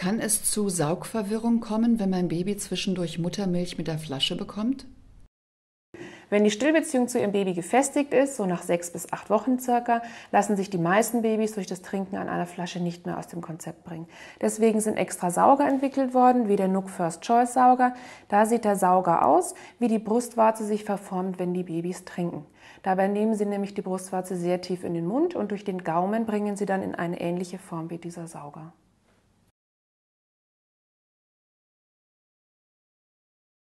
Kann es zu Saugverwirrung kommen, wenn mein Baby zwischendurch Muttermilch mit der Flasche bekommt? Wenn die Stillbeziehung zu ihrem Baby gefestigt ist, so nach sechs bis acht Wochen circa, lassen sich die meisten Babys durch das Trinken an einer Flasche nicht mehr aus dem Konzept bringen. Deswegen sind extra Sauger entwickelt worden, wie der Nook First Choice Sauger. Da sieht der Sauger aus, wie die Brustwarze sich verformt, wenn die Babys trinken. Dabei nehmen sie nämlich die Brustwarze sehr tief in den Mund und durch den Gaumen bringen sie dann in eine ähnliche Form wie dieser Sauger.